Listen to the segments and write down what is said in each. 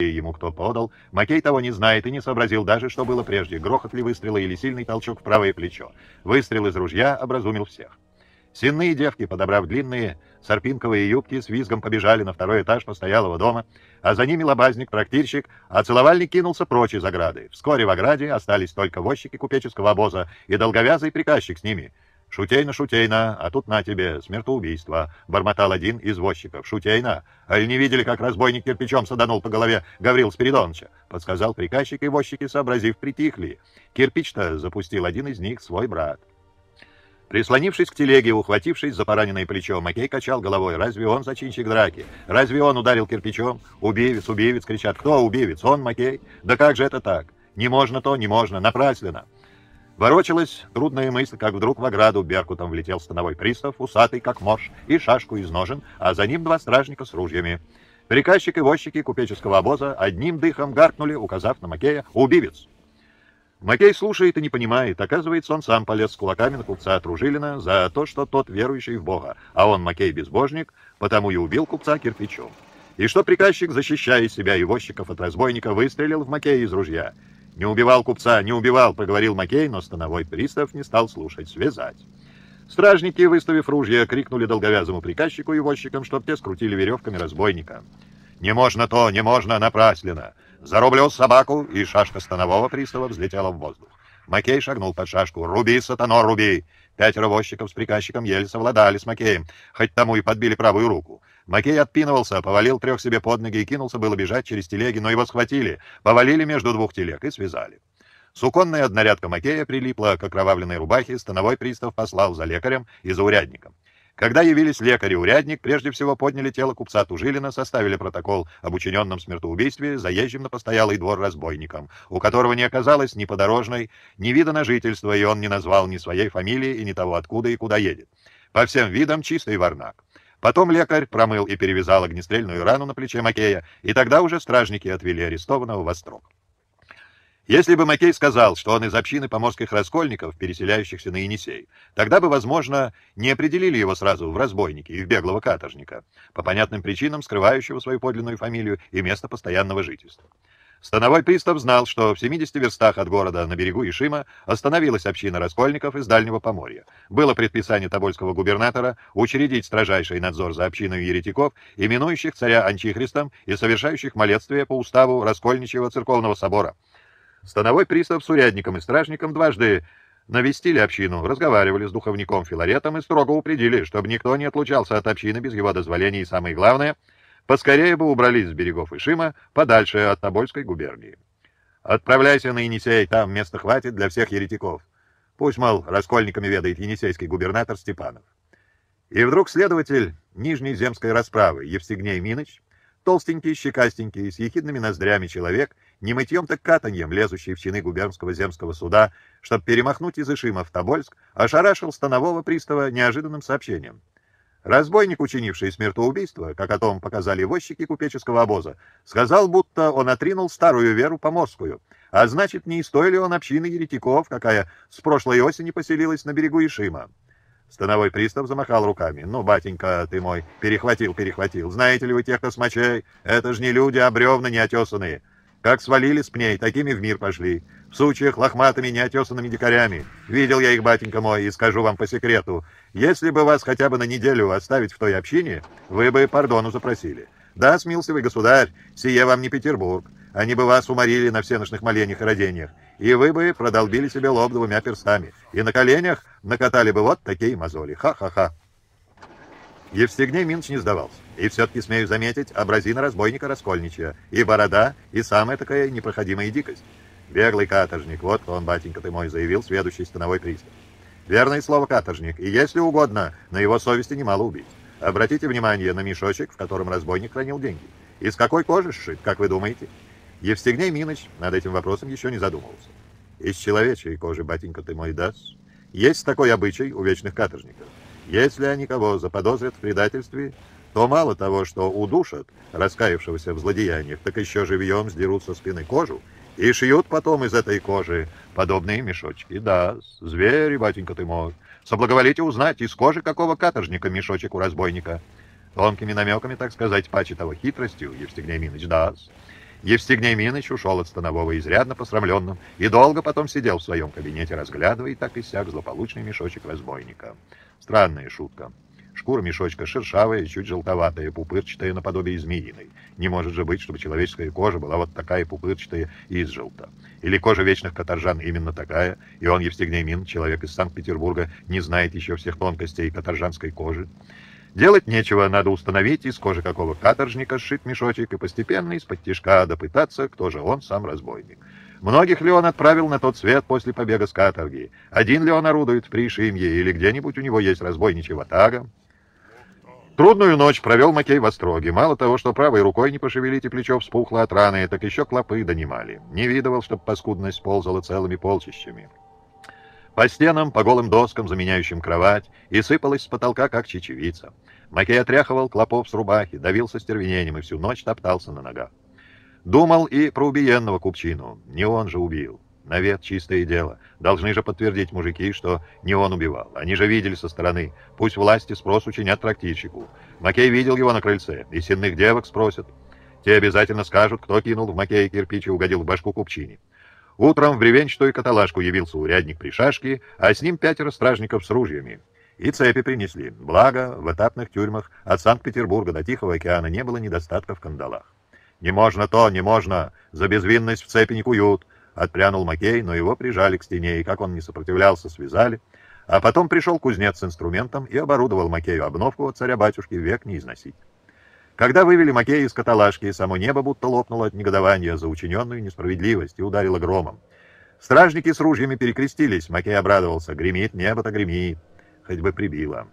ему кто подал, Макей того не знает и не сообразил даже, что было прежде, грохот ли выстрела или сильный толчок в правое плечо. Выстрел из ружья образумил всех. Сенные девки, подобрав длинные сарпинковые юбки, с визгом побежали на второй этаж постоялого дома, а за ними лобазник, трактирщик, а целовальник кинулся прочь из ограды. Вскоре в ограде остались только возчики купеческого обоза и долговязый приказчик с ними — «Шутейно, шутейно, а тут на тебе, смертоубийство», — бормотал один из возчиков. «Шутейно? Аль не видели, как разбойник кирпичом саданул по голове Гаврил Спиридоновича?» — подсказал приказчик, и возчики, сообразив, притихли. Кирпич-то запустил один из них, свой брат. Прислонившись к телеге, ухватившись за пораненное плечо, Макей качал головой. «Разве он зачинщик драки? Разве он ударил кирпичом? Убивец, убивец!» — кричат. «Кто убивец? Он, Макей? Да как же это так? Не можно то, не можно, напрасленно!» Ворочалась трудная мысль, как вдруг в ограду Беркутом влетел становой пристав, усатый как морж, и шашку из ножен, а за ним два стражника с ружьями. Приказчик и возчики купеческого обоза одним дыхом гаркнули, указав на Макея «Убивец!». Макей слушает и не понимает. Оказывается, он сам полез с кулаками на купца Тружилина за то, что тот верующий в Бога, а он, Макей, безбожник, потому и убил купца кирпичом. И что приказчик, защищая себя и возчиков от разбойника, выстрелил в Макея из ружья – «Не убивал купца, не убивал», — проговорил Макей, но становой пристав не стал слушать. «Связать». Стражники, выставив ружья, крикнули долговязому приказчику и возчикам, чтоб те скрутили веревками разбойника. «Не можно то, не можно, напраслино. Зарублю собаку!» И шашка станового пристава взлетела в воздух. Макей шагнул под шашку. «Руби, сатано, руби!» Пятеро возчиков с приказчиком еле совладали с Макеем, хоть тому и подбили правую руку. Макей отпинывался, повалил трех себе под ноги и кинулся было бежать через телеги, но его схватили, повалили между двух телег и связали. Суконная однорядка Макея прилипла к окровавленной рубахе, становой пристав послал за лекарем и за урядником. Когда явились лекарь и урядник, прежде всего подняли тело купца Тужилина, составили протокол об учиненном смертоубийстве, заезжим на постоялый двор разбойником, у которого не оказалось ни подорожной, ни вида на жительство, и он не назвал ни своей фамилии и ни того, откуда и куда едет. По всем видам чистый варнак. Потом лекарь промыл и перевязал огнестрельную рану на плече Макея, и тогда уже стражники отвели арестованного во строк. Если бы Макей сказал, что он из общины поморских раскольников, переселяющихся на Енисей, тогда бы, возможно, не определили его сразу в разбойники и в беглого каторжника, по понятным причинам скрывающего свою подлинную фамилию и место постоянного жительства. Становой пристав знал, что в 70 верстах от города на берегу Ишима остановилась община раскольников из Дальнего Поморья. Было предписание тобольского губернатора учредить строжайший надзор за общиной еретиков, именующих царя Анчихристом и совершающих молебствие по уставу Раскольничьего церковного собора. Становой пристав с урядником и стражником дважды навестили общину, разговаривали с духовником Филаретом и строго упредили, чтобы никто не отлучался от общины без его дозволения и, самое главное — поскорее бы убрались с берегов Ишима подальше от Тобольской губернии. Отправляйся на Енисей, там места хватит для всех еретиков. Пусть, мол, раскольниками ведает енисейский губернатор Степанов. И вдруг следователь Нижней земской расправы Евстигней Миноч, толстенький, щекастенький, с ехидными ноздрями человек, не мытьем так катаньем, лезущий в чины губернского земского суда, чтобы перемахнуть из Ишима в Тобольск, ошарашил станового пристава неожиданным сообщением — Разбойник, учинивший смертоубийство, как о том показали возчики купеческого обоза, сказал, будто он отринул старую веру поморскую, а значит, не из ли он общины еретиков, какая с прошлой осени поселилась на берегу Ишима. Становой пристав замахал руками. «Ну, батенька ты мой, перехватил, перехватил. Знаете ли вы тех космачей? Это ж не люди, а бревна неотесанные. Как свалили с пней, такими в мир пошли в лохматыми, неотесанными дикарями. Видел я их, батенька мой, и скажу вам по секрету, если бы вас хотя бы на неделю оставить в той общине, вы бы пардону запросили. Да, вы государь, сие вам не Петербург. Они бы вас уморили на всеночных моленьях и родениях, и вы бы продолбили себе лоб двумя перстами, и на коленях накатали бы вот такие мозоли. Ха-ха-ха. Евстигней Минч не сдавался. И все-таки, смею заметить, образина разбойника раскольничья, и борода, и самая такая непроходимая дикость. Беглый каторжник, вот он, батенька ты мой, заявил сведущий становой пристав. Верное слово каторжник, и если угодно, на его совести немало убить. Обратите внимание на мешочек, в котором разбойник хранил деньги. Из какой кожи сшит, как вы думаете? Евстигней Миноч над этим вопросом еще не задумывался. Из человечьей кожи, батенька ты мой, даст. Есть такой обычай у вечных каторжников. Если они кого заподозрят в предательстве, то мало того, что удушат раскаявшегося в злодеяниях, так еще живьем сдерут со спины кожу и шьют потом из этой кожи подобные мешочки. Да, звери, батенька ты мой. Соблаговолите узнать, из кожи какого каторжника мешочек у разбойника. Тонкими намеками, так сказать, паче того хитростью, Евстигней Миныч, да. -с. Евстигней Миныч ушел от Станового изрядно посрамленным и долго потом сидел в своем кабинете, разглядывая и так и сяк злополучный мешочек разбойника. Странная шутка. Шкура мешочка шершавая, чуть желтоватая, пупырчатая наподобие змеиной. Не может же быть, чтобы человеческая кожа была вот такая пупырчатая и изжелта. Или кожа вечных каторжан именно такая, и он, Евстигней Мин, человек из Санкт-Петербурга, не знает еще всех тонкостей каторжанской кожи. Делать нечего, надо установить, из кожи какого каторжника сшит мешочек, и постепенно из-под тишка допытаться, кто же он сам разбойник. Многих ли он отправил на тот свет после побега с каторги? Один ли он орудует в Ишимье, или где-нибудь у него есть разбойничья ватага? Трудную ночь провел Макей в остроге. Мало того, что правой рукой не пошевелить и плечо вспухло от раны, так еще клопы донимали. Не видывал, чтоб паскудность ползала целыми полчищами. По стенам, по голым доскам, заменяющим кровать, и сыпалась с потолка, как чечевица. Макей отряхивал клопов с рубахи, давился стервенением и всю ночь топтался на ногах. Думал и про убиенного купчину. Не он же убил. Навет чистое дело. Должны же подтвердить мужики, что не он убивал. Они же видели со стороны. Пусть власти спрос учинят трактирщику. Макей видел его на крыльце, и сенных девок спросят. Те обязательно скажут, кто кинул в Макея кирпич и угодил в башку купчине. Утром в бревенчатую каталажку явился урядник при шашке, а с ним пятеро стражников с ружьями. И цепи принесли. Благо, в этапных тюрьмах от Санкт-Петербурга до Тихого океана не было недостатка в кандалах. «Не можно то, не можно! За безвинность в цепи не куют!» Отпрянул Макей, но его прижали к стене, и как он не сопротивлялся, связали. А потом пришел кузнец с инструментом и оборудовал Макею обновку от царя-батюшки век не износить. Когда вывели Макея из каталажки, само небо будто лопнуло от негодования за учиненную несправедливость и ударило громом. Стражники с ружьями перекрестились, Макей обрадовался. Гремит, небо-то гремит. Хоть бы прибило.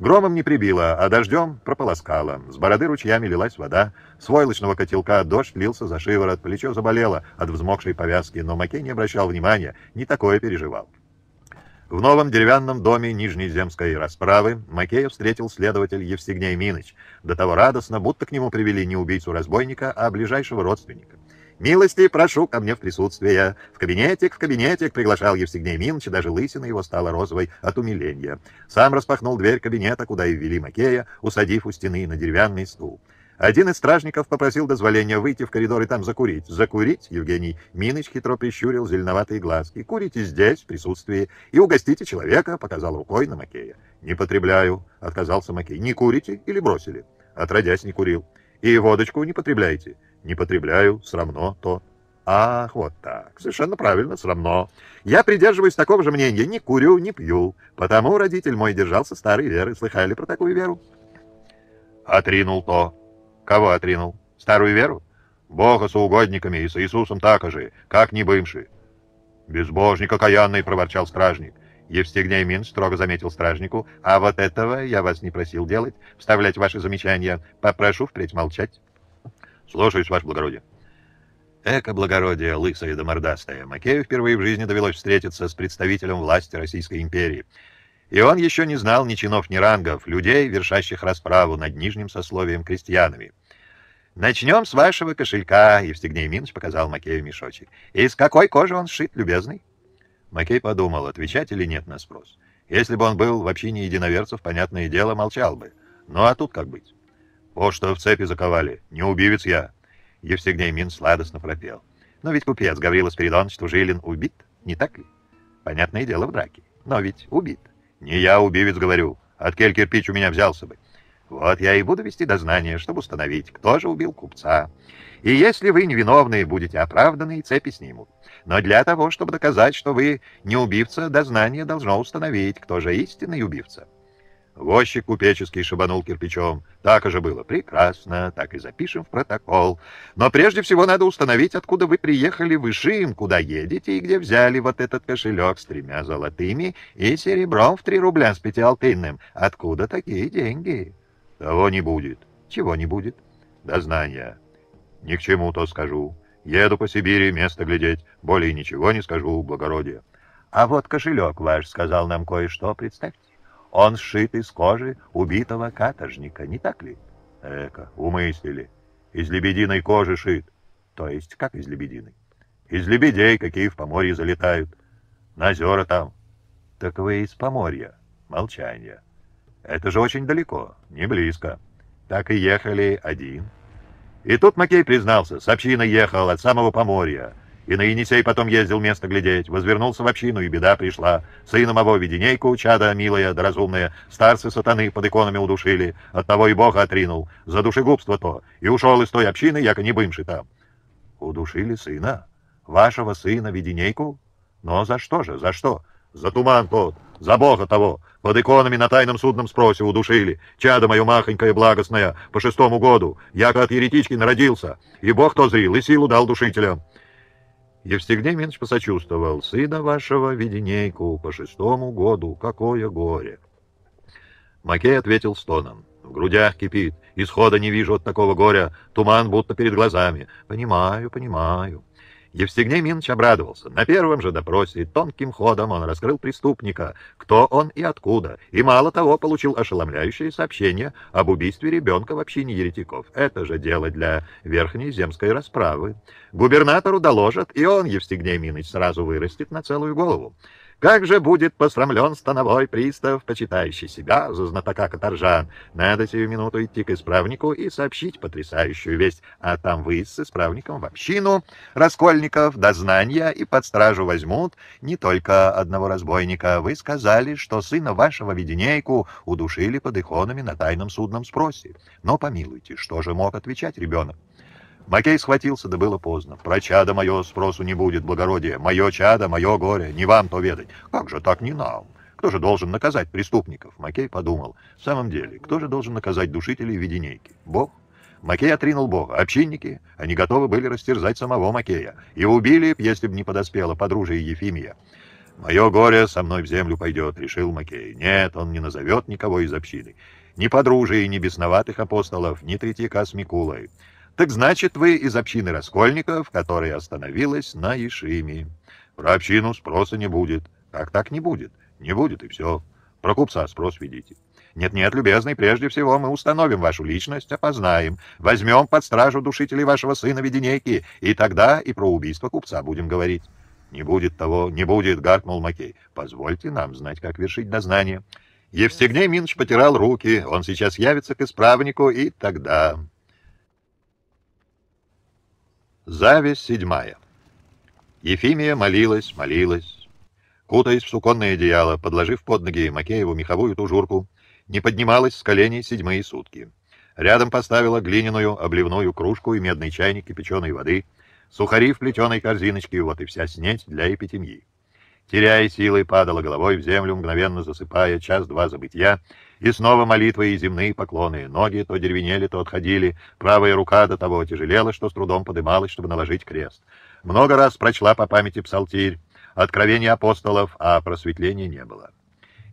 Громом не прибило, а дождем прополоскало. С бороды ручьями лилась вода. С войлочного котелка дождь лился за шиворот, плечо заболело от взмокшей повязки, но Макей не обращал внимания, не такое переживал. В новом деревянном доме Нижнеземской расправы Макея встретил следователь Евстигней Миныч, до того радостно, будто к нему привели не убийцу-разбойника, а ближайшего родственника. «Милости прошу ко мне в присутствие». В кабинетик, в кабинетик приглашал Евсигней Минч, даже лысина его стала розовой от умиления. Сам распахнул дверь кабинета, куда и ввели Макея, усадив у стены на деревянный стул. Один из стражников попросил дозволения выйти в коридор и там закурить. «Закурить, Евгений?» Миныч хитро прищурил зеленоватые глазки. «Курите здесь, в присутствии, и угостите человека», — показал рукой на Макея. «Не потребляю», — отказался Макей. «Не курите или бросили?» «Отродясь, не курил». «И водочку не потребляете?» не потребляю, срамно то. Ах, вот так. Совершенно правильно, срамно. Я придерживаюсь такого же мнения. Не курю, не пью. Потому родитель мой держался старой веры. Слыхали про такую веру? Отринул то. Кого отринул? Старую веру? Бога с угодниками и с Иисусом так же, как не бывши. Безбожник окаянный, проворчал стражник. Евстигней Мин строго заметил стражнику. А вот этого я вас не просил делать, вставлять ваши замечания. Попрошу впредь молчать. Слушаюсь, ваше благородие. Эко благородие, лысая и домордастая. Макею впервые в жизни довелось встретиться с представителем власти Российской империи. И он еще не знал ни чинов, ни рангов, людей, вершащих расправу над нижним сословием крестьянами. «Начнем с вашего кошелька», — Евстигней Минович показал Макею мешочек. «Из какой кожи он сшит, любезный?» Макей подумал, отвечать или нет на спрос. Если бы он был в общине единоверцев, понятное дело, молчал бы. Ну а тут как быть? Вот что в цепи заковали. Не убивец я. Евстигней Мин сладостно пропел. Но ведь купец Гаврила Спиридонович Тужилин убит, не так ли? Понятное дело, в драке. Но ведь убит. Не я убивец, говорю. От кель кирпич у меня взялся бы. Вот я и буду вести дознание, чтобы установить, кто же убил купца. И если вы невиновные будете оправданы, и цепи снимут. Но для того, чтобы доказать, что вы не убивца, дознание должно установить, кто же истинный убивца. Возчик купеческий шабанул кирпичом. Так же было. Прекрасно, так и запишем в протокол. Но прежде всего надо установить, откуда вы приехали в Ишим, куда едете и где взяли вот этот кошелек с тремя золотыми и серебром в три рубля с пятиалтынным. Откуда такие деньги? Того не будет. Чего не будет? Дознания. Ни к чему то скажу. Еду по Сибири, место глядеть. Более ничего не скажу, благородие. А вот кошелек ваш сказал нам кое-что, представьте. Он сшит из кожи убитого каторжника, не так ли? Эка, умыслили. Из лебединой кожи шит. То есть, как из лебединой? Из лебедей, какие в Поморье залетают. На озера там. Так вы из Поморья. Молчание. Это же очень далеко, не близко. Так и ехали один. И тут Макей признался, с общиной ехал от самого Поморья. И на Енисей потом ездил место глядеть, возвернулся в общину, и беда пришла. Сына моего Веденейку, чада милая да разумная, старцы сатаны под иконами удушили, От того и Бога отринул, за душегубство то, и ушел из той общины, яко не бымши там. Удушили сына? Вашего сына Веденейку? Но за что же, за что? За туман тот, за Бога того. Под иконами на тайном судном спросе удушили. Чадо мое махонькое благостное, по шестому году, яко от еретички народился. И Бог то зрил, и силу дал душителям. Евстигнемич посочувствовал. «Сына вашего, виденейку, по шестому году, какое горе!» Макей ответил стоном. «В грудях кипит, исхода не вижу от такого горя, туман будто перед глазами. Понимаю, понимаю». Евстигней Минч обрадовался. На первом же допросе тонким ходом он раскрыл преступника, кто он и откуда, и мало того получил ошеломляющее сообщение об убийстве ребенка в общине еретиков. Это же дело для верхней земской расправы. Губернатору доложат, и он, Евстигней Минч сразу вырастет на целую голову. Как же будет посрамлен становой пристав, почитающий себя за знатока каторжан? Надо сию минуту идти к исправнику и сообщить потрясающую весть, а там вы с исправником в общину, раскольников, дознания и под стражу возьмут не только одного разбойника. Вы сказали, что сына вашего Веденейку удушили под иконами на тайном судном спросе. Но помилуйте, что же мог отвечать ребенок? Макей схватился, да было поздно. «Про чада мое спросу не будет, благородие. Мое чадо, мое горе, не вам то ведать. Как же так не нам? Кто же должен наказать преступников?» Макей подумал. «В самом деле, кто же должен наказать душителей виденейки? Бог?» Макей отринул Бога. Общинники, они готовы были растерзать самого Макея. И убили б, если б не подоспела подружие Ефимия. «Мое горе со мной в землю пойдет», — решил Макей. «Нет, он не назовет никого из общины. Ни подружие, ни бесноватых апостолов, ни третьяка с Микулой. Так значит, вы из общины Раскольников, которая остановилась на Ешиме. Про общину спроса не будет. Как так не будет? Не будет и все. Про купца спрос ведите. Нет-нет, любезный, прежде всего мы установим вашу личность, опознаем, возьмем под стражу душителей вашего сына Веденейки, и тогда и про убийство купца будем говорить. Не будет того, не будет, гаркнул Макей. Позвольте нам знать, как вершить дознание. Евстигней Минч потирал руки, он сейчас явится к исправнику, и тогда... Зависть седьмая. Ефимия молилась, молилась. Кутаясь в суконное одеяло, подложив под ноги Макееву меховую тужурку, не поднималась с коленей седьмые сутки. Рядом поставила глиняную обливную кружку и медный чайник кипяченой воды, сухари в плетеной корзиночке, вот и вся снеть для эпитемьи. Теряя силы, падала головой в землю, мгновенно засыпая час-два забытья, и снова молитвы и земные поклоны. Ноги то деревенели, то отходили. Правая рука до того тяжелела, что с трудом подымалась, чтобы наложить крест. Много раз прочла по памяти псалтирь. Откровения апостолов, а просветления не было.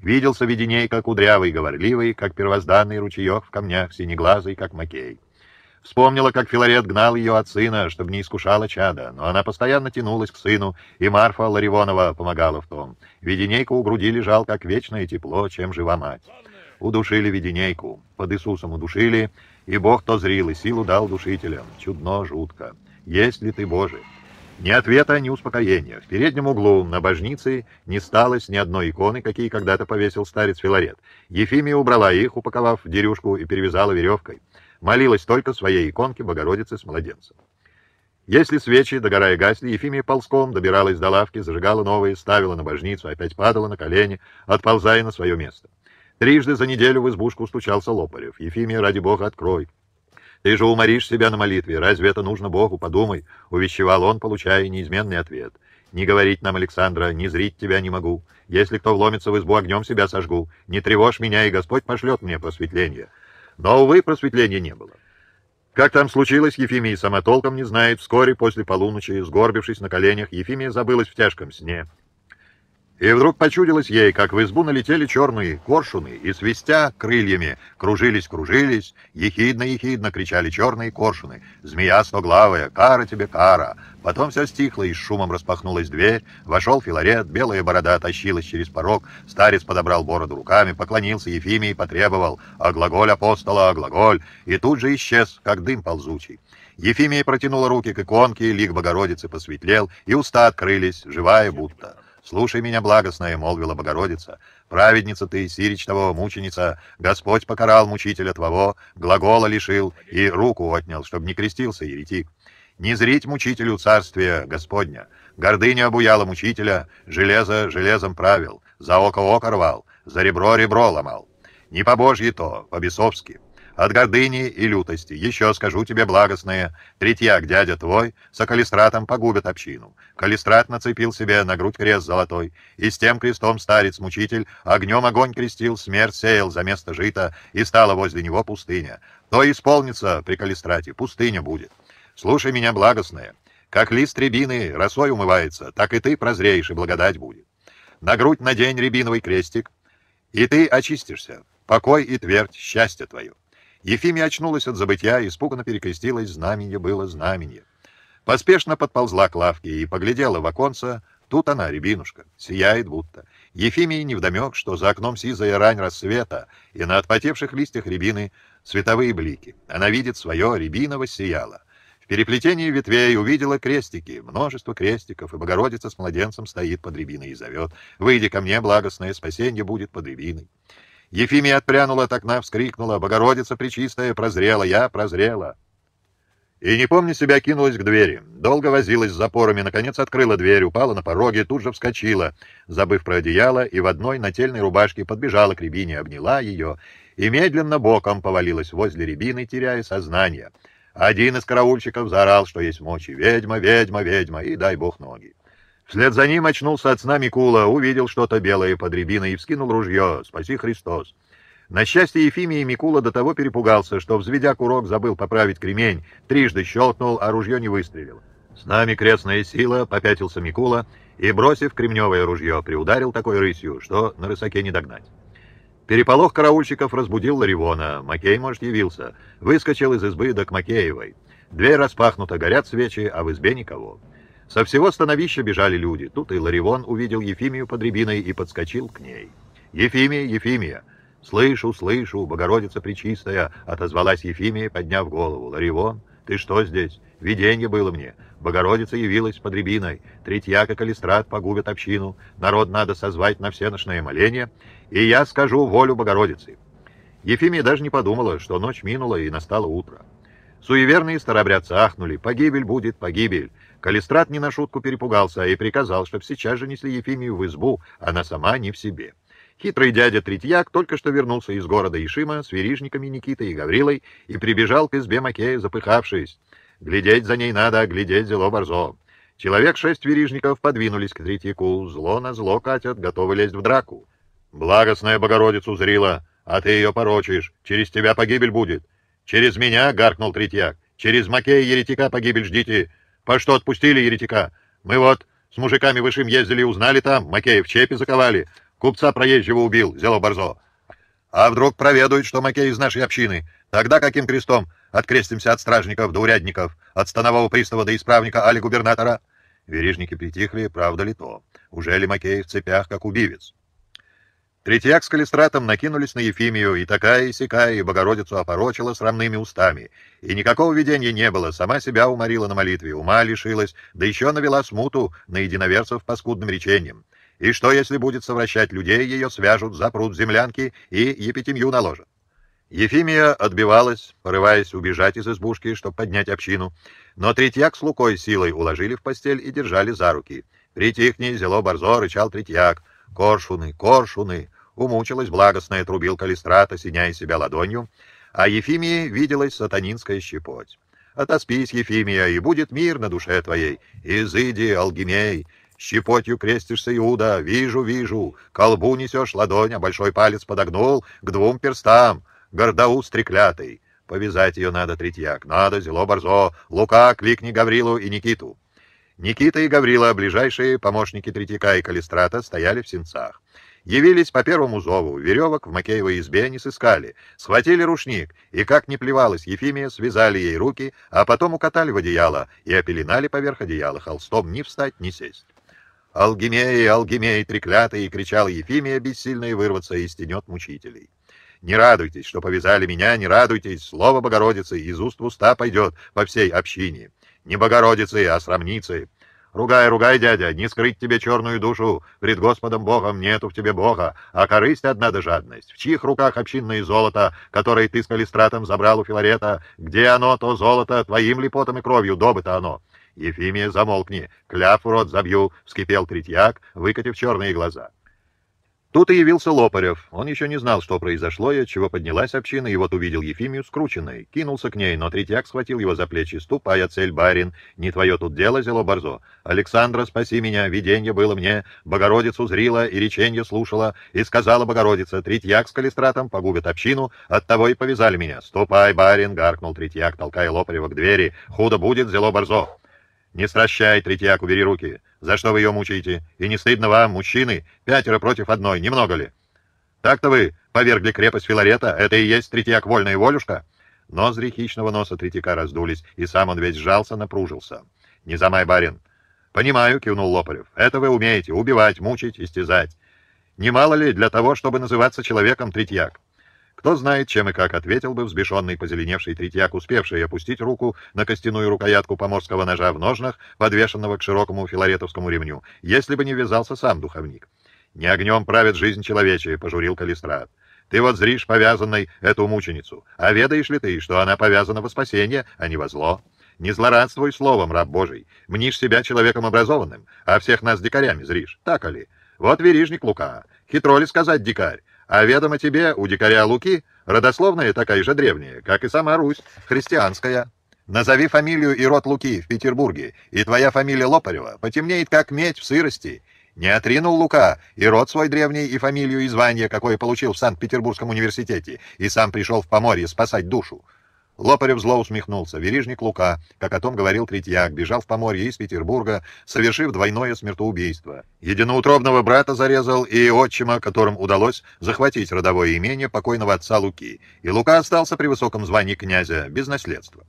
Виделся виденей, как удрявый, говорливый, как первозданный ручеек в камнях, синеглазый, как макей. Вспомнила, как Филарет гнал ее от сына, чтобы не искушала чада, но она постоянно тянулась к сыну, и Марфа Ларивонова помогала в том. Веденейка у груди лежал, как вечное тепло, чем жива мать удушили Веденейку, под Иисусом удушили, и Бог то зрил, и силу дал душителям. Чудно, жутко. Есть ли ты, Божий, Ни ответа, ни успокоения. В переднем углу на божнице не сталось ни одной иконы, какие когда-то повесил старец Филарет. Ефимия убрала их, упаковав в дерюшку и перевязала веревкой. Молилась только своей иконке Богородицы с младенцем. Если свечи, догорая, гасли, Ефимия ползком добиралась до лавки, зажигала новые, ставила на божницу, опять падала на колени, отползая на свое место. Трижды за неделю в избушку стучался Лопарев. «Ефимия, ради бога, открой!» «Ты же уморишь себя на молитве. Разве это нужно Богу? Подумай!» — увещевал он, получая неизменный ответ. «Не говорить нам, Александра, не зрить тебя не могу. Если кто вломится в избу, огнем себя сожгу. Не тревожь меня, и Господь пошлет мне просветление». Но, увы, просветления не было. Как там случилось, Ефимия сама толком не знает. Вскоре после полуночи, сгорбившись на коленях, Ефимия забылась в тяжком сне. И вдруг почудилось ей, как в избу налетели черные коршуны, и, свистя крыльями, кружились-кружились, ехидно-ехидно кричали черные коршуны. «Змея стоглавая, кара тебе, кара!» Потом все стихло, и с шумом распахнулась дверь. Вошел Филарет, белая борода тащилась через порог, старец подобрал бороду руками, поклонился Ефиме и потребовал «Оглаголь апостола, оглаголь!» И тут же исчез, как дым ползучий. Ефимия протянула руки к иконке, лик Богородицы посветлел, и уста открылись, живая будто. «Слушай меня, благостная», — молвила Богородица, — «праведница ты, сиричного мученица, Господь покарал мучителя твоего, глагола лишил и руку отнял, чтобы не крестился еретик. Не зрить мучителю царствия Господня. Гордыня обуяла мучителя, железо железом правил, за око око рвал, за ребро ребро ломал. Не по-божьи то, по-бесовски» от гордыни и лютости. Еще скажу тебе благостное, третьяк, дядя твой, со калистратом погубит общину. Калистрат нацепил себе на грудь крест золотой, и с тем крестом старец-мучитель огнем огонь крестил, смерть сеял за место жита, и стала возле него пустыня. То исполнится при калистрате, пустыня будет. Слушай меня, благостное, как лист рябины росой умывается, так и ты прозреешь, и благодать будет. На грудь надень рябиновый крестик, и ты очистишься. Покой и твердь, счастье твое. Ефимия очнулась от забытья, испуганно перекрестилась, знамение было знамение. Поспешно подползла к лавке и поглядела в оконце. Тут она, рябинушка, сияет будто. Ефимий невдомек, что за окном сизая рань рассвета, и на отпотевших листьях рябины световые блики. Она видит свое, рябиново сияло. В переплетении ветвей увидела крестики, множество крестиков, и Богородица с младенцем стоит под рябиной и зовет. «Выйди ко мне, благостное спасение будет под рябиной». Ефимия отпрянула от окна, вскрикнула. «Богородица Пречистая, прозрела! Я прозрела!» И, не помня себя, кинулась к двери. Долго возилась с запорами, наконец открыла дверь, упала на пороге, тут же вскочила, забыв про одеяло, и в одной нательной рубашке подбежала к Рябине, обняла ее и медленно боком повалилась возле Рябины, теряя сознание. Один из караульщиков заорал, что есть мочи «Ведьма, ведьма, ведьма!» и дай бог ноги. Вслед за ним очнулся от сна Микула, увидел что-то белое под рябиной и вскинул ружье. «Спаси Христос!» На счастье Ефимии Микула до того перепугался, что, взведя курок, забыл поправить кремень, трижды щелкнул, а ружье не выстрелил. «С нами крестная сила!» — попятился Микула и, бросив кремневое ружье, приударил такой рысью, что на рысаке не догнать. Переполох караульщиков разбудил Ларивона. Макей, может, явился. Выскочил из избы до Макеевой. Дверь распахнута, горят свечи, а в избе никого. Со всего становища бежали люди. Тут и Ларивон увидел Ефимию под рябиной и подскочил к ней. «Ефимия, Ефимия!» «Слышу, слышу, Богородица Пречистая!» — отозвалась Ефимия, подняв голову. «Ларивон, ты что здесь? Видение было мне. Богородица явилась под рябиной. как алистрат погубит общину. Народ надо созвать на всеношное моление. И я скажу волю Богородицы». Ефимия даже не подумала, что ночь минула и настало утро. Суеверные старобрядцы ахнули. «Погибель будет, погибель!» Калистрат не на шутку перепугался и приказал, чтоб сейчас же несли Ефимию в избу, она сама не в себе. Хитрый дядя Третьяк только что вернулся из города Ишима с верижниками Никитой и Гаврилой и прибежал к избе Макея, запыхавшись. «Глядеть за ней надо, а глядеть зело борзо». Человек шесть верижников подвинулись к Третьяку, зло на зло катят, готовы лезть в драку. «Благостная Богородица узрила, а ты ее порочишь, через тебя погибель будет». «Через меня!» — гаркнул Третьяк. «Через Макея еретика погибель ждите!» По что отпустили еретика? Мы вот с мужиками вышим ездили узнали там, Макеев в чепи заковали, купца проезжего убил, взяло борзо. А вдруг проведают, что Макей из нашей общины? Тогда каким крестом? Открестимся от стражников до урядников, от станового пристава до исправника али губернатора. Вережники притихли, правда ли то? Уже ли Макеев в цепях, как убивец? Третьяк с калистратом накинулись на Ефимию, и такая, и сякая, и Богородицу опорочила срамными устами. И никакого видения не было, сама себя уморила на молитве, ума лишилась, да еще навела смуту на единоверцев паскудным речением. И что, если будет совращать людей, ее свяжут, запрут землянки и епитемью наложат? Ефимия отбивалась, порываясь убежать из избушки, чтобы поднять общину, но Третьяк с Лукой силой уложили в постель и держали за руки. «Притихни, зело борзо!» — рычал Третьяк — Коршуны, коршуны! Умучилась благостная трубилка Листрата, синяя себя ладонью, а Ефимии виделась сатанинская щепоть. Отоспись, Ефимия, и будет мир на душе твоей. Изыди, Алгимей, щепотью крестишься, Иуда, вижу, вижу. Колбу несешь ладонь, а большой палец подогнул к двум перстам. Гордоус треклятый. Повязать ее надо, Третьяк, надо, Зело Борзо. Лука, кликни Гаврилу и Никиту. Никита и Гаврила, ближайшие помощники Третьяка и Калистрата, стояли в сенцах. Явились по первому зову, веревок в Макеевой избе не сыскали, схватили рушник, и, как не плевалась Ефимия, связали ей руки, а потом укатали в одеяло и опеленали поверх одеяла холстом ни встать, ни сесть. «Алгимей, Алгимей, треклятый!» — кричал Ефимия, бессильная вырваться из тенет мучителей. «Не радуйтесь, что повязали меня, не радуйтесь, слово Богородицы из уст в уста пойдет по всей общине не Богородицей, а срамницей. Ругай, ругай, дядя, не скрыть тебе черную душу, пред Господом Богом нету в тебе Бога, а корысть одна да жадность. В чьих руках общинное золото, которое ты с калистратом забрал у Филарета? Где оно, то золото, твоим ли потом и кровью добыто оно? Ефимия, замолкни, кляп в рот забью, вскипел третьяк, выкатив черные глаза. Тут и явился Лопарев. Он еще не знал, что произошло и чего поднялась община, и вот увидел Ефимию скрученной. Кинулся к ней, но Третьяк схватил его за плечи. «Ступай, цель, барин! Не твое тут дело, зело борзо! Александра, спаси меня! видение было мне! Богородицу зрила и реченье слушала, и сказала Богородица, Третьяк с калистратом погубит общину, оттого и повязали меня! Ступай, барин!» — гаркнул Третьяк, толкая Лопарева к двери. «Худо будет, зело борзо!» «Не сращай, Третьяк, убери руки! За что вы ее мучаете? И не стыдно вам, мужчины, пятеро против одной, немного ли? Так-то вы повергли крепость Филарета, это и есть Третьяк вольная волюшка?» Ноздри хищного носа Третьяка раздулись, и сам он весь сжался, напружился. «Не замай, барин!» «Понимаю», — кивнул Лопарев, — «это вы умеете убивать, мучить, истязать. Немало ли для того, чтобы называться человеком Третьяк? Кто знает, чем и как ответил бы взбешенный позеленевший третьяк, успевший опустить руку на костяную рукоятку поморского ножа в ножнах, подвешенного к широкому филаретовскому ремню, если бы не ввязался сам духовник. «Не огнем правит жизнь человечья», — пожурил Калистрат. «Ты вот зришь повязанной эту мученицу, а ведаешь ли ты, что она повязана во спасение, а не во зло?» Не злорадствуй словом, раб Божий. Мнишь себя человеком образованным, а всех нас дикарями зришь. Так ли? Вот верижник Лука. Хитро ли сказать дикарь? А ведомо тебе, у дикаря Луки, родословная такая же древняя, как и сама Русь, христианская. Назови фамилию и род Луки в Петербурге, и твоя фамилия Лопарева потемнеет, как медь в сырости. Не отринул Лука и род свой древний, и фамилию, и звание, какое получил в Санкт-Петербургском университете, и сам пришел в Поморье спасать душу. Лопарев зло усмехнулся. Верижник Лука, как о том говорил Третьяк, бежал в Поморье из Петербурга, совершив двойное смертоубийство. Единоутробного брата зарезал и отчима, которым удалось захватить родовое имение покойного отца Луки. И Лука остался при высоком звании князя, без наследства.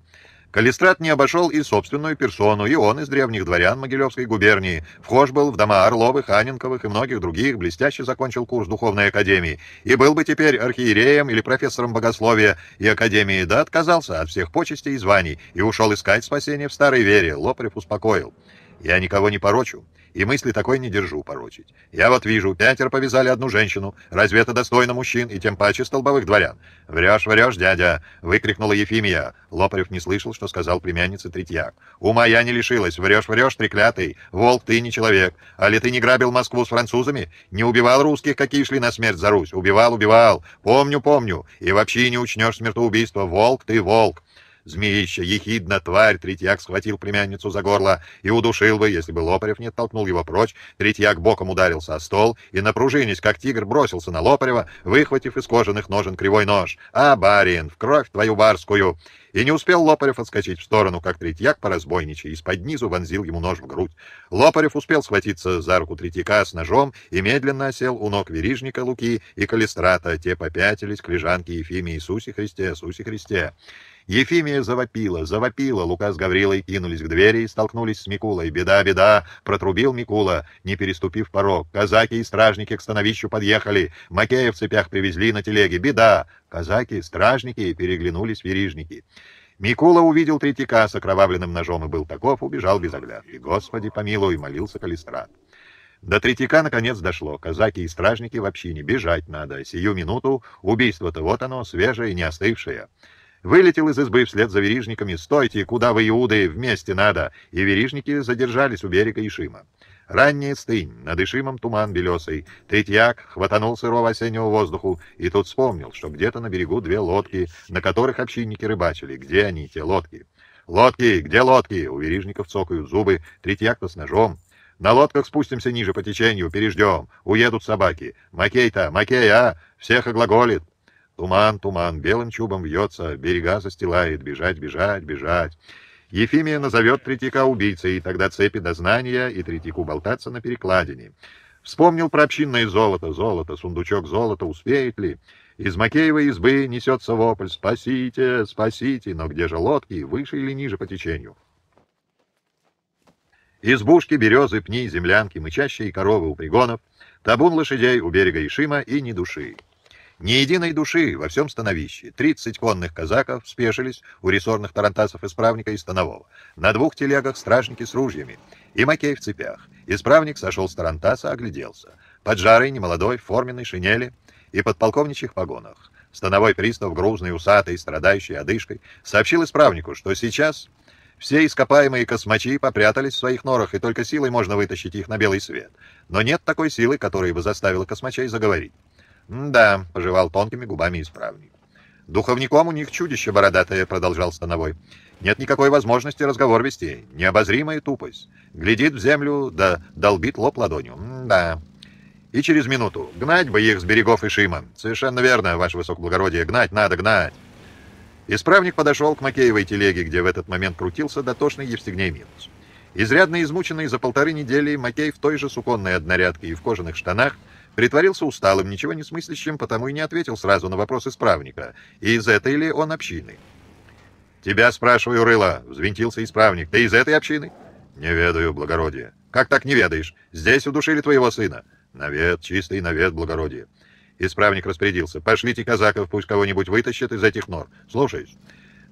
Калистрат не обошел и собственную персону, и он из древних дворян Могилевской губернии. Вхож был в дома Орловых, Аненковых и многих других, блестяще закончил курс Духовной Академии. И был бы теперь архиереем или профессором богословия и Академии, да отказался от всех почестей и званий и ушел искать спасения в старой вере, Лопарев успокоил. «Я никого не порочу» и мысли такой не держу порочить. Я вот вижу, пятеро повязали одну женщину. Разве это достойно мужчин и тем паче столбовых дворян? «Врешь, врешь, дядя!» — выкрикнула Ефимия. Лопарев не слышал, что сказал племянница Третьяк. «Ума я не лишилась. Врешь, врешь, треклятый. Волк, ты не человек. А ли ты не грабил Москву с французами? Не убивал русских, какие шли на смерть за Русь? Убивал, убивал. Помню, помню. И вообще не учнешь смертоубийство. Волк, ты волк!» Змеища, ехидна, тварь, Третьяк схватил племянницу за горло и удушил бы, если бы Лопарев не оттолкнул его прочь. Третьяк боком ударился о стол и, напружинись, как тигр, бросился на Лопарева, выхватив из кожаных ножен кривой нож. «А, барин, в кровь твою барскую!» И не успел Лопарев отскочить в сторону, как Третьяк по разбойничьи из-под низу вонзил ему нож в грудь. Лопарев успел схватиться за руку Третьяка с ножом и медленно осел у ног верижника Луки и Калистрата. Те попятились к лежанке Ефиме Иисусе Христе, Иисусе Христе. Ефимия завопила, завопила. Лука с Гаврилой кинулись к двери и столкнулись с Микулой. «Беда, беда!» — протрубил Микула, не переступив порог. «Казаки и стражники к становищу подъехали. Макея в цепях привезли на телеге. Беда!» Казаки, стражники переглянулись верижники. Микула увидел третьяка с окровавленным ножом и был таков, убежал без оглядки. «Господи, помилуй!» — молился Калистрат. До третьяка наконец дошло. Казаки и стражники вообще не Бежать надо. Сию минуту убийство-то вот оно, свежее, не остывшее вылетел из избы вслед за верижниками. «Стойте, куда вы, Иуды, вместе надо!» И верижники задержались у берега Ишима. Ранняя стынь, над Ишимом туман белесый. Третьяк хватанул сырого осеннего воздуху и тут вспомнил, что где-то на берегу две лодки, на которых общинники рыбачили. Где они, те лодки? «Лодки! Где лодки?» У верижников цокают зубы, третьяк-то с ножом. На лодках спустимся ниже по течению, переждем. Уедут собаки. Макей-то, Макей, а! Всех оглаголит. Туман, туман, белым чубом вьется, берега застилает, бежать, бежать, бежать. Ефимия назовет Третьяка убийцей, и тогда цепи дознания и Третьяку болтаться на перекладине. Вспомнил про общинное золото, золото, сундучок золота, успеет ли? Из Макеевой избы несется вопль «Спасите! Спасите!» Но где же лодки, выше или ниже по течению? Избушки, березы, пни, землянки, мычащие коровы у пригонов, табун лошадей у берега Ишима и ни души. Ни единой души во всем становище. Тридцать конных казаков спешились у рессорных тарантасов исправника и станового. На двух телегах стражники с ружьями. И Макей в цепях. Исправник сошел с тарантаса, огляделся. Поджарый, немолодой, в форменной шинели и подполковничьих погонах. Становой пристав, грузный, усатый, страдающий одышкой, сообщил исправнику, что сейчас все ископаемые космачи попрятались в своих норах, и только силой можно вытащить их на белый свет. Но нет такой силы, которая бы заставила космачей заговорить. «Да», — пожевал тонкими губами исправник. «Духовником у них чудище бородатое», — продолжал Становой. «Нет никакой возможности разговор вести. Необозримая тупость. Глядит в землю, да долбит лоб ладонью. да». «И через минуту. Гнать бы их с берегов Ишима». «Совершенно верно, ваше высокоблагородие. Гнать надо, гнать». Исправник подошел к Макеевой телеге, где в этот момент крутился дотошный Евстигней Минус. Изрядно измученный за полторы недели, Макей в той же суконной однорядке и в кожаных штанах — Притворился усталым, ничего не смыслящим, потому и не ответил сразу на вопрос исправника, И из этой ли он общины. «Тебя спрашиваю, рыла, взвинтился исправник, — «ты из этой общины?» «Не ведаю, благородие». «Как так не ведаешь? Здесь удушили твоего сына». «Навет, чистый навет, благородие». Исправник распорядился. «Пошлите казаков, пусть кого-нибудь вытащат из этих нор. Слушаюсь».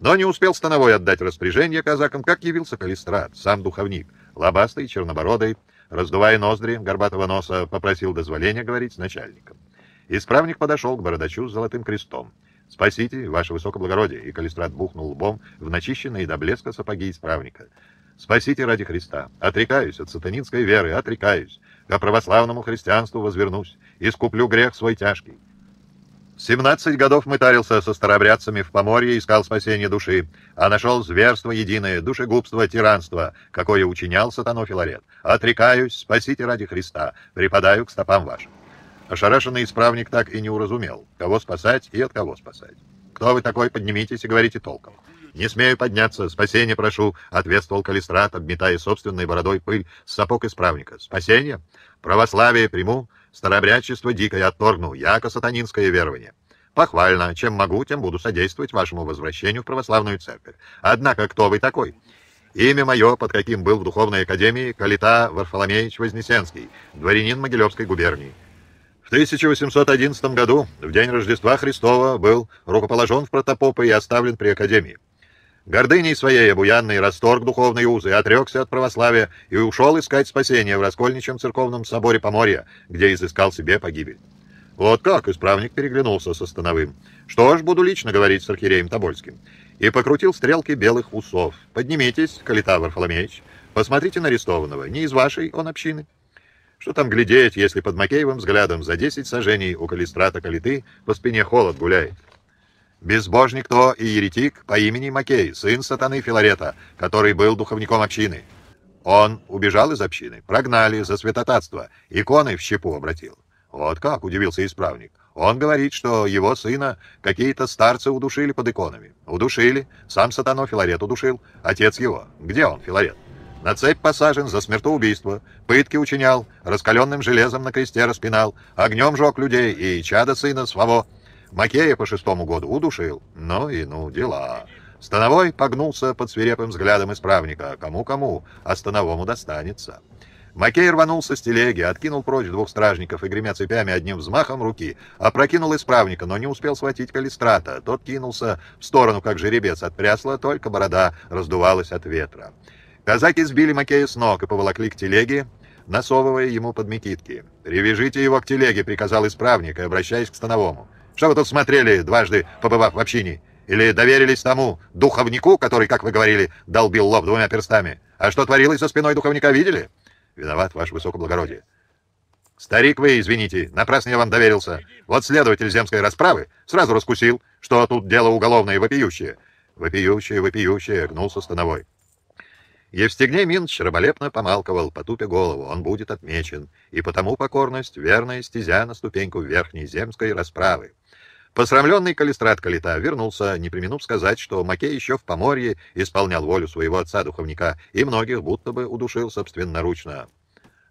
Но не успел Становой отдать распоряжение казакам, как явился Калистрат, сам духовник, лобастый, чернобородый, Раздувая ноздри, горбатого носа попросил дозволения говорить с начальником. Исправник подошел к бородачу с золотым крестом. «Спасите, ваше высокоблагородие!» И Калистрат бухнул лбом в начищенные до блеска сапоги исправника. «Спасите ради Христа! Отрекаюсь от сатанинской веры, отрекаюсь! Ко православному христианству возвернусь! Искуплю грех свой тяжкий!» Семнадцать годов мытарился со старобрядцами в Поморье, искал спасение души, а нашел зверство единое, душегубство, тиранство, какое учинял сатану Филарет. Отрекаюсь, спасите ради Христа, припадаю к стопам вашим. Ошарашенный исправник так и не уразумел, кого спасать и от кого спасать. Кто вы такой, поднимитесь и говорите толком. Не смею подняться, спасение прошу, ответствовал Калистрат, обметая собственной бородой пыль с сапог исправника. Спасение? Православие приму, Старообрядчество дикое отторгнул, яко сатанинское верование. Похвально, чем могу, тем буду содействовать вашему возвращению в православную церковь. Однако кто вы такой? Имя мое, под каким был в духовной академии, Калита Варфоломеевич Вознесенский, дворянин Могилевской губернии. В 1811 году, в день Рождества Христова, был рукоположен в протопопы и оставлен при академии. Гордыней своей обуянной расторг духовные узы, отрекся от православия и ушел искать спасения в Раскольничьем церковном соборе Поморья, где изыскал себе погибель. Вот как исправник переглянулся со Становым. Что ж, буду лично говорить с архиереем Тобольским. И покрутил стрелки белых усов. Поднимитесь, Калита Варфоломеич, посмотрите на арестованного. Не из вашей он общины. Что там глядеть, если под Макеевым взглядом за 10 сажений у калистрата Калиты по спине холод гуляет? Безбожник то и еретик по имени Макей, сын сатаны Филарета, который был духовником общины. Он убежал из общины, прогнали за святотатство, иконы в щепу обратил. Вот как, удивился исправник. Он говорит, что его сына какие-то старцы удушили под иконами. Удушили, сам сатано Филарет удушил, отец его. Где он, Филарет? На цепь посажен за смертоубийство, пытки учинял, раскаленным железом на кресте распинал, огнем жег людей и чада сына своего. Макея по шестому году удушил. Ну и ну, дела. Становой погнулся под свирепым взглядом исправника. Кому-кому, а Становому достанется. Макей рванулся с телеги, откинул прочь двух стражников и, гремя цепями одним взмахом руки, опрокинул исправника, но не успел схватить калистрата. Тот кинулся в сторону, как жеребец от прясла, только борода раздувалась от ветра. Казаки сбили Макея с ног и поволокли к телеге, насовывая ему под мекитки. «Привяжите его к телеге», — приказал исправник, и обращаясь к Становому. Что вы тут смотрели, дважды побывав в общине? Или доверились тому духовнику, который, как вы говорили, долбил лоб двумя перстами? А что творилось за спиной духовника, видели? Виноват, ваше высокоблагородие. Старик вы, извините, напрасно я вам доверился. Вот следователь земской расправы сразу раскусил, что тут дело уголовное и вопиющее. Вопиющее, вопиющее, гнулся Становой. Евстигней Минч раболепно помалковал, потупя голову, он будет отмечен, и потому покорность — верная стезя на ступеньку верхней земской расправы. Посрамленный Калистрат Калита вернулся, не применув сказать, что Макей еще в Поморье исполнял волю своего отца-духовника и многих будто бы удушил собственноручно.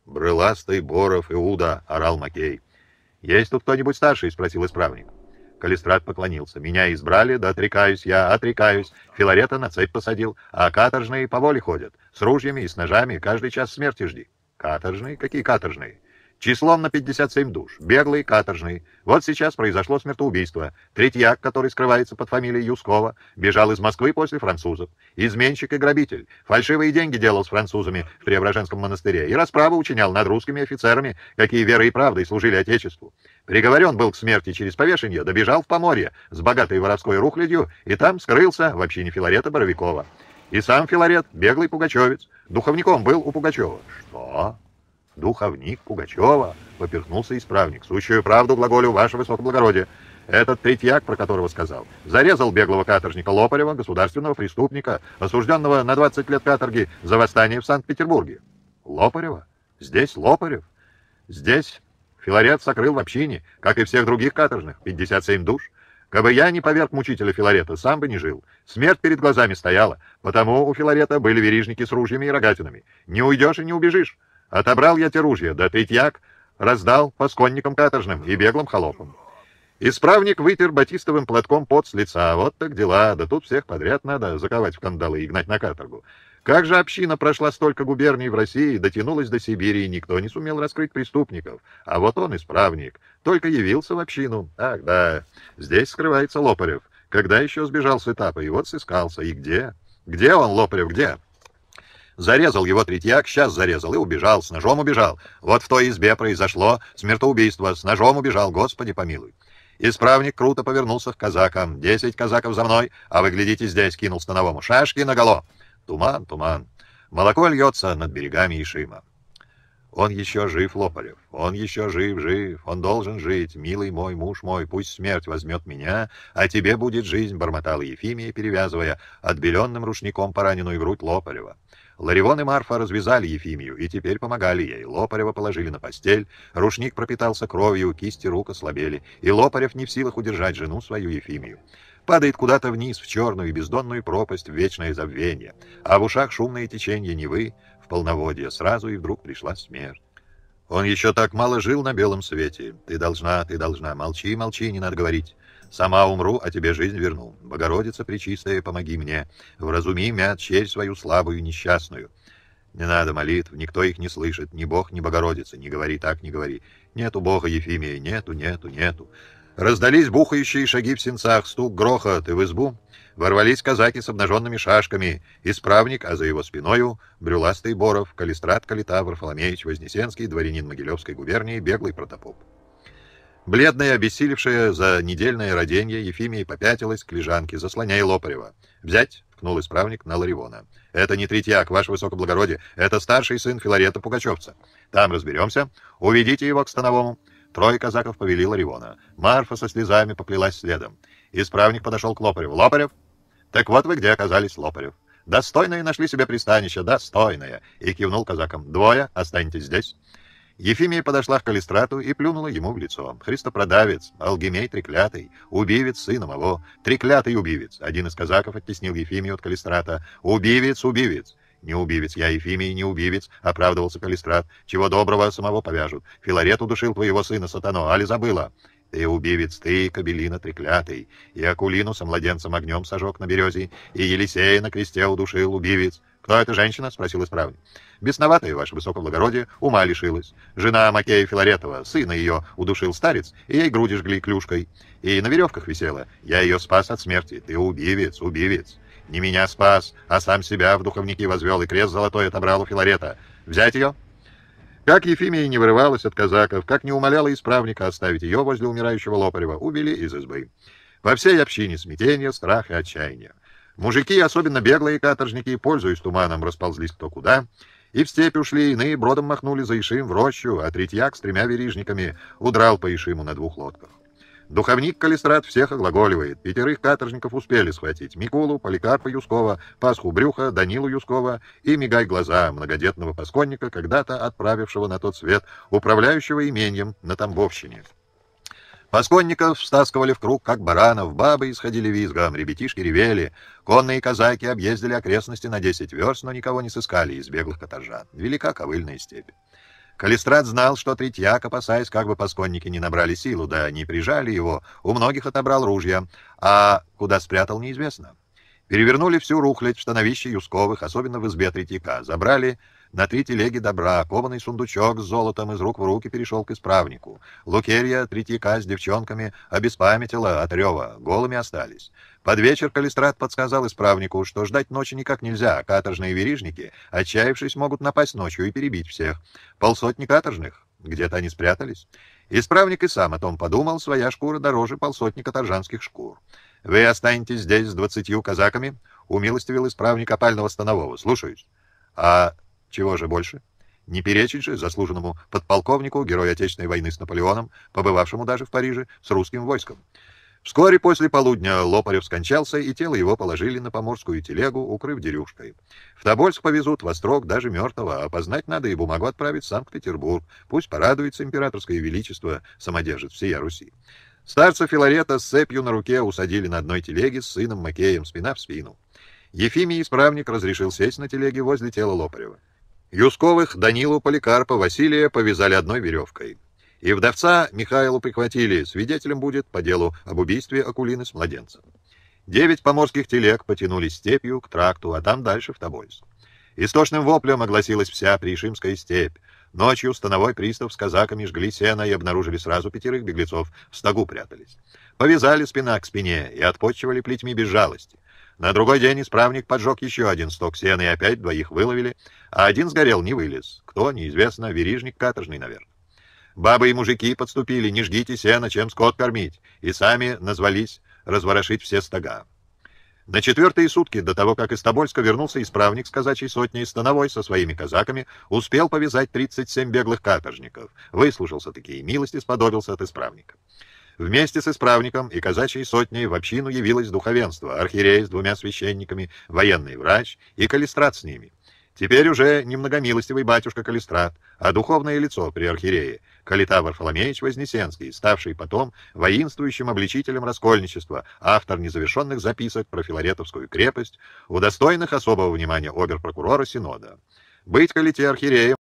«Брыластый Боров Иуда!» — орал Макей. «Есть тут кто-нибудь старший?» — спросил исправник. Калистрат поклонился. «Меня избрали, да отрекаюсь я, отрекаюсь. Филарета на цепь посадил, а каторжные по воле ходят. С ружьями и с ножами каждый час смерти жди». «Каторжные? Какие каторжные?» Числом на 57 душ. Беглый, каторжный. Вот сейчас произошло смертоубийство. Третьяк, который скрывается под фамилией Юскова, бежал из Москвы после французов. Изменщик и грабитель. Фальшивые деньги делал с французами в Преображенском монастыре и расправу учинял над русскими офицерами, какие верой и правдой служили Отечеству. Приговорен был к смерти через повешение, добежал в Поморье с богатой воровской рухлядью и там скрылся в общине Филарета Боровикова. И сам Филарет, беглый пугачевец, духовником был у Пугачева. Что? духовник Пугачева, поперхнулся исправник. Сущую правду глаголю, ваше высокоблагородие. Этот третьяк, про которого сказал, зарезал беглого каторжника Лопарева, государственного преступника, осужденного на 20 лет каторги за восстание в Санкт-Петербурге. Лопарева? Здесь Лопарев? Здесь Филарет сокрыл в общине, как и всех других каторжных, 57 душ. Кабы я не поверг мучителя Филарета, сам бы не жил. Смерть перед глазами стояла, потому у Филарета были верижники с ружьями и рогатинами. Не уйдешь и не убежишь. Отобрал я те ружья, да третьяк раздал посконникам каторжным и беглым холопам. Исправник вытер батистовым платком пот с лица. Вот так дела, да тут всех подряд надо заковать в кандалы и гнать на каторгу. Как же община прошла столько губерний в России, дотянулась до Сибири, и никто не сумел раскрыть преступников. А вот он, исправник, только явился в общину. Ах, да, здесь скрывается Лопарев. Когда еще сбежал с этапа, и вот сыскался. И где? Где он, Лопарев, где?» Зарезал его третьяк, сейчас зарезал и убежал, с ножом убежал. Вот в той избе произошло смертоубийство, с ножом убежал, господи помилуй. Исправник круто повернулся к казакам. «Десять казаков за мной, а вы глядите здесь», — кинул Становому. «Шашки наголо!» Туман, туман. Молоко льется над берегами Ишима. Он еще жив, Лопарев. Он еще жив, жив. Он должен жить. Милый мой, муж мой, пусть смерть возьмет меня, а тебе будет жизнь, бормотала Ефимия, перевязывая отбеленным рушником пораненную грудь Лопарева. Ларивон и Марфа развязали Ефимию и теперь помогали ей. Лопарева положили на постель, рушник пропитался кровью, кисти рук ослабели, и Лопарев не в силах удержать жену свою Ефимию. Падает куда-то вниз, в черную и бездонную пропасть, в вечное забвение, а в ушах шумное течение Невы, в полноводье. Сразу и вдруг пришла смерть. Он еще так мало жил на белом свете. Ты должна, ты должна. Молчи, молчи, не надо говорить. Сама умру, а тебе жизнь верну. Богородица Пречистая, помоги мне. Вразуми мя черь свою слабую несчастную. Не надо молитв, никто их не слышит, ни Бог, ни Богородица. Не говори так, не говори. Нету Бога, Ефимия, нету, нету, нету. Раздались бухающие шаги в сенцах, стук, грохот и в избу. Ворвались казаки с обнаженными шашками. Исправник, а за его спиною брюластый Боров, калистрат Калита, Варфоломеич Вознесенский, дворянин Могилевской губернии, беглый протопоп. Бледная, обессилевшая за недельное роденье, Ефимия попятилась к лежанке, заслоняя Лопарева. «Взять!» — ткнул исправник на Ларивона. «Это не третьяк, ваше высокоблагородие. Это старший сын Филарета Пугачевца. Там разберемся. Уведите его к Становому». Трое казаков повели Ларивона. Марфа со слезами поплелась следом. Исправник подошел к Лопареву. «Лопарев!» «Так вот вы где оказались, Лопарев!» «Достойные нашли себе пристанище, достойные!» И кивнул казакам. «Двое, останьтесь здесь. Ефимия подошла к Калистрату и плюнула ему в лицо. «Христопродавец, алгемей треклятый, убивец сына моего, треклятый убивец!» Один из казаков оттеснил Ефимию от Калистрата. «Убивец, убивец!» «Не убивец я, Ефимий, не убивец», — оправдывался Калистрат. «Чего доброго самого повяжут. Филарет удушил твоего сына, сатано, али забыла?» Ты убивец, ты, кабелина треклятый, и Акулину со младенцем огнем сожег на березе, и Елисея на кресте удушил убивец. «Кто эта женщина?» — спросил исправник. Бесноватая, ваше высокоблагородие, ума лишилась. Жена Макея Филаретова, сына ее удушил старец, и ей груди жгли клюшкой. И на веревках висела. Я ее спас от смерти. Ты убивец, убивец. Не меня спас, а сам себя в духовники возвел, и крест золотой отобрал у Филарета. Взять ее?» Как Ефимия не вырывалась от казаков, как не умоляла исправника оставить ее возле умирающего Лопарева, убили из избы. Во всей общине смятение, страх и отчаяние. Мужики, особенно беглые каторжники, пользуясь туманом, расползлись кто куда, и в степь ушли, иные бродом махнули за Ишим в рощу, а Третьяк с тремя верижниками удрал по Ишиму на двух лодках. Духовник Калистрат всех оглаголивает. Пятерых каторжников успели схватить. Микулу, Поликарпа Юскова, Пасху Брюха, Данилу Юскова и Мигай Глаза, многодетного пасконника, когда-то отправившего на тот свет управляющего имением на Тамбовщине. Посконников стаскивали в круг, как баранов, бабы исходили визгом, ребятишки ревели. Конные казаки объездили окрестности на десять верст, но никого не сыскали из беглых каторжан. Велика ковыльная степь. Калистрат знал, что Третьяк, опасаясь, как бы посконники не набрали силу, да не прижали его, у многих отобрал ружья, а куда спрятал, неизвестно. Перевернули всю рухлядь в становище Юсковых, особенно в избе Третьяка, забрали на три телеги добра, кованый сундучок с золотом из рук в руки перешел к исправнику. Лукерья, Третьяка с девчонками обеспамятила от рева, голыми остались. Под вечер Калистрат подсказал исправнику, что ждать ночи никак нельзя, каторжные верижники, отчаявшись, могут напасть ночью и перебить всех. Полсотни каторжных, где-то они спрятались. Исправник и сам о том подумал, своя шкура дороже полсотни каторжанских шкур. «Вы останетесь здесь с двадцатью казаками?» — умилостивил исправник опального станового. «Слушаюсь». «А чего же больше? Не перечить же заслуженному подполковнику, герой Отечественной войны с Наполеоном, побывавшему даже в Париже с русским войском. Вскоре после полудня Лопарев скончался, и тело его положили на поморскую телегу, укрыв дерюшкой. В Тобольск повезут, во строк даже мертвого, опознать а надо и бумагу отправить в Санкт-Петербург. Пусть порадуется императорское величество, самодержит всея Руси. Старца Филарета с цепью на руке усадили на одной телеге с сыном Макеем спина в спину. Ефимий исправник разрешил сесть на телеге возле тела Лопарева. Юсковых, Данилу, Поликарпа, Василия повязали одной веревкой. И вдовца Михайлу прихватили, свидетелем будет по делу об убийстве Акулины с младенцем. Девять поморских телег потянулись степью к тракту, а там дальше в Тобольск. Истошным воплем огласилась вся Пришимская степь. Ночью становой пристав с казаками жгли сено и обнаружили сразу пятерых беглецов, в стогу прятались. Повязали спина к спине и отпочивали плетьми без жалости. На другой день исправник поджег еще один сток сена, и опять двоих выловили, а один сгорел, не вылез. Кто, неизвестно, верижник каторжный, наверное. Бабы и мужики подступили, не жгите сена, чем скот кормить, и сами назвались разворошить все стога. На четвертые сутки до того, как из Тобольска вернулся исправник с казачьей сотней Становой со своими казаками, успел повязать 37 беглых каторжников. выслушался такие, милости сподобился от исправника. Вместе с исправником и казачьей сотней в общину явилось духовенство, архиерей с двумя священниками, военный врач и калистрат с ними. Теперь уже не многомилостивый батюшка Калистрат, а духовное лицо при архиерее, Калита Варфоломеевич Вознесенский, ставший потом воинствующим обличителем раскольничества, автор незавершенных записок про Филаретовскую крепость, удостоенных особого внимания обер Синода. Быть Калите архиереем